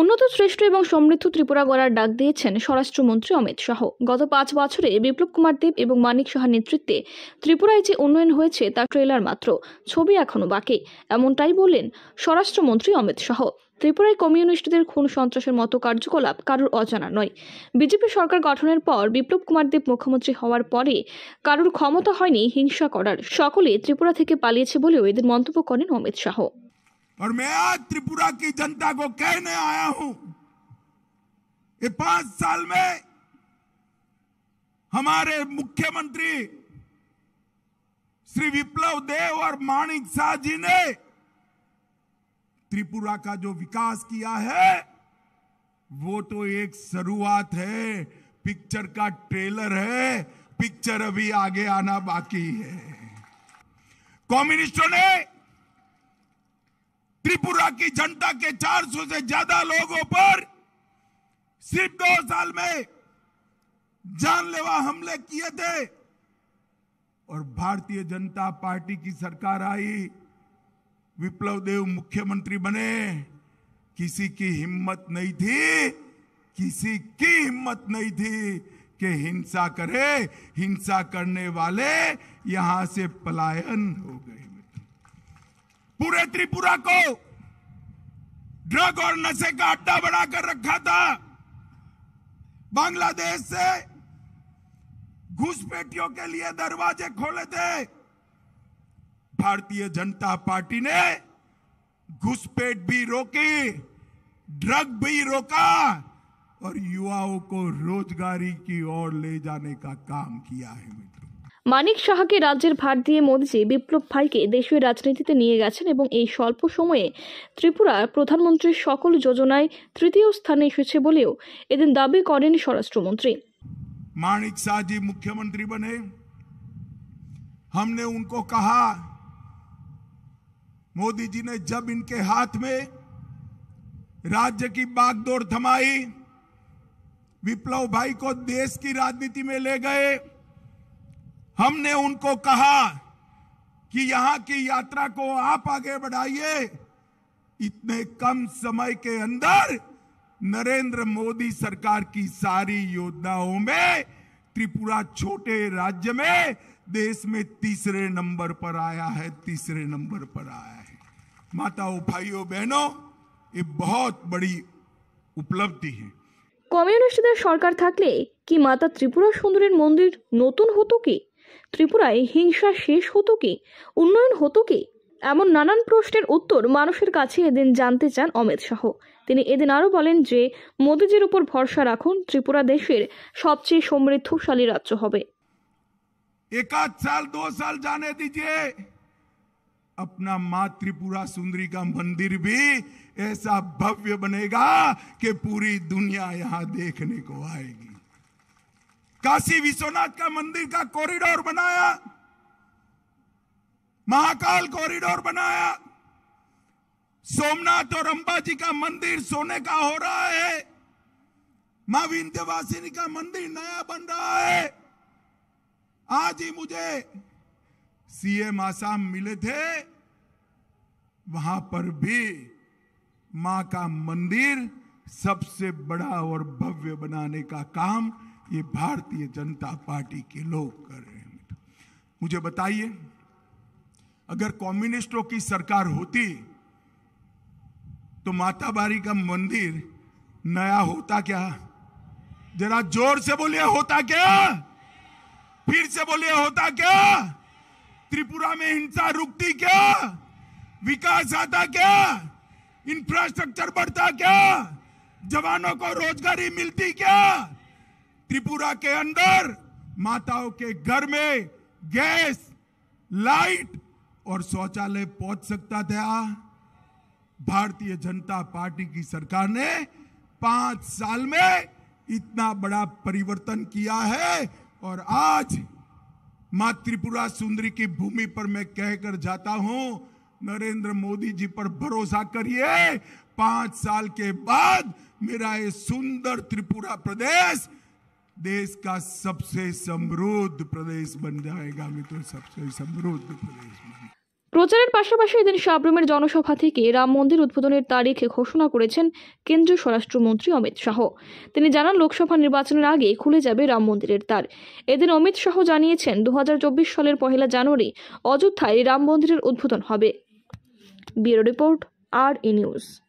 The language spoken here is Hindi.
উন্নত শ্রেষ্ঠ এবং সমৃদ্ধ ত্রিপুরা গড়ার ডাক দিয়েছেন স্বরাষ্ট্রমন্ত্রী অমিত শাহ গত পাঁচ বছরে বিপ্লব কুমার দেব এবং মানিক সাহার নেতৃত্বে ত্রিপুরায় যে উন্নয়ন হয়েছে তা ট্রেলার মাত্র ছবি এখনও বাকি এমনটাই বললেন স্বরাষ্ট্রমন্ত্রী অমিত শাহ ত্রিপুরায় কমিউনিস্টদের খুন সন্ত্রাসের মতো কার্যকলাপ কারুর অজানা নয় বিজেপি সরকার গঠনের পর বিপ্লব কুমার দেব মুখ্যমন্ত্রী হওয়ার পরে কারুর ক্ষমতা হয়নি হিংসা করার সকলে ত্রিপুরা থেকে পালিয়েছে বলেও এদের মন্তব্য করেন অমিত শাহ और मैं आज त्रिपुरा की जनता को कहने आया हूं ये पांच साल में हमारे मुख्यमंत्री श्री विप्लव देव और माणिक शाह जी ने त्रिपुरा का जो विकास किया है वो तो एक शुरुआत है पिक्चर का ट्रेलर है पिक्चर अभी आगे आना बाकी है कम्युनिस्टों ने त्रिपुरा की जनता के 400 से ज्यादा लोगों पर सिर्फ दो साल में जानलेवा हमले किए थे और भारतीय जनता पार्टी की सरकार आई विप्लव देव मुख्यमंत्री बने किसी की हिम्मत नहीं थी किसी की हिम्मत नहीं थी कि हिंसा करे हिंसा करने वाले यहां से पलायन हो गए पूरे त्रिपुरा को ड्रग और नशे का अड्डा बनाकर रखा था बांग्लादेश से घुसपैठियों के लिए दरवाजे खोले थे भारतीय जनता पार्टी ने घुसपैठ भी रोकी ड्रग भी रोका और युवाओं को रोजगारी की ओर ले जाने का काम किया है मित्र মানিক সাহাকে রাজ্যের ভার দিয়ে মোদীজি বিপ্লব ভাইকে দেশীয় রাজনীতিতে নিয়ে গেছেন এবং এই স্বল্প সময়ে ত্রিপুরা প্রধানমন্ত্রীর সকল যোজনায় তৃতীয় স্থানে এসেছে বলেও এদিন দাবি করেন স্বরাষ্ট্রমন্ত্রী মানিক शाह মুখ্যমন্ত্রী বনে হমনে উনকো কাহা মোদীজি मोदी जी ने जब इनके हाथ में राज्य की बागडोर थमाई विप्लव भाई को देश की राजनीति में हमने उनको कहा कि यहां की यात्रा को आप आगे बढ़ाइए इतने कम समय के अंदर नरेंद्र मोदी सरकार की सारी योजनाओं में त्रिपुरा छोटे राज्य में देश में तीसरे नंबर पर आया है तीसरे नंबर पर आया है माताओं भाइयों बहनों ये बहुत बड़ी उपलब्धि है কমিউনিস্টদের সরকার থাকলে কি মাতা ত্রিপুরা সুন্দরীর মন্দির নতুন হতো কি ত্রিপুরায় হিংসা শেষ হতো কি উন্নয়ন হতো কি এমন নানান প্রশ্নের উত্তর মানুষের কাছে এদিন জানতে চান অমিত শাহ তিনি এদিন আরও বলেন যে মোদীজির উপর ভরসা রাখুন ত্রিপুরা দেশের সবচেয়ে সমৃদ্ধশালী রাজ্য হবে एकाध साल दो সাল জানে দিজে अपना माँ त्रिपुरा सुंदरी का मंदिर भी ऐसा भव्य बनेगा कि पूरी दुनिया यहाँ देखने को आएगी काशी विश्वनाथ का मंदिर का कॉरिडोर बनाया महाकाल कॉरिडोर बनाया सोमनाथ और अंबाजी का मंदिर सोने का हो रहा है मां विंध्यवासिनी का मंदिर नया बन रहा है आज ही मुझे सीएम आसाम मिले थे वहां पर भी मां का मंदिर सबसे बड़ा और भव्य बनाने का काम ये भारतीय जनता पार्टी के लोग कर रहे हैं मुझे बताइए अगर कम्युनिस्टों की सरकार होती तो माता बारी का मंदिर नया होता क्या जरा जोर से बोलिए होता क्या फिर से बोलिए होता क्या त्रिपुरा में हिंसा रुकती क्या विकास आता क्या इंफ्रास्ट्रक्चर बढ़ता क्या जवानों को रोजगारी मिलती क्या त्रिपुरा के अंदर माताओं के घर में गैस लाइट और शौचालय पहुंच सकता था भारतीय जनता पार्टी की सरकार ने पांच साल में इतना बड़ा परिवर्तन किया है और आज मां त्रिपुरा सुंदरी की भूमि पर मैं कहकर जाता हूं नरेंद्र मोदी जी पर भरोसा करिए पांच साल के बाद मेरा ये सुंदर त्रिपुरा प्रदेश देश का सबसे समृद्ध प्रदेश बन जाएगा मित्रों सबसे समृद्ध प्रदेश बन প্রচারের পাশাপাশি এদিন সাবরুমের জনসভা থেকে রাম মন্দির উদ্বোধনের তারিখ ঘোষণা করেছেন কেন্দ্রীয় স্বরাষ্ট্রমন্ত্রী অমিত শাহ তিনি জানান লোকসভা নির্বাচনের আগে খুলে যাবে রাম মন্দিরের তার এদিন অমিত শাহ জানিয়েছেন দু সালের পহেলা জানুয়ারি অযোধ্যায় রাম মন্দিরের উদ্বোধন হবে রিপোর্ট আর ই নিউজ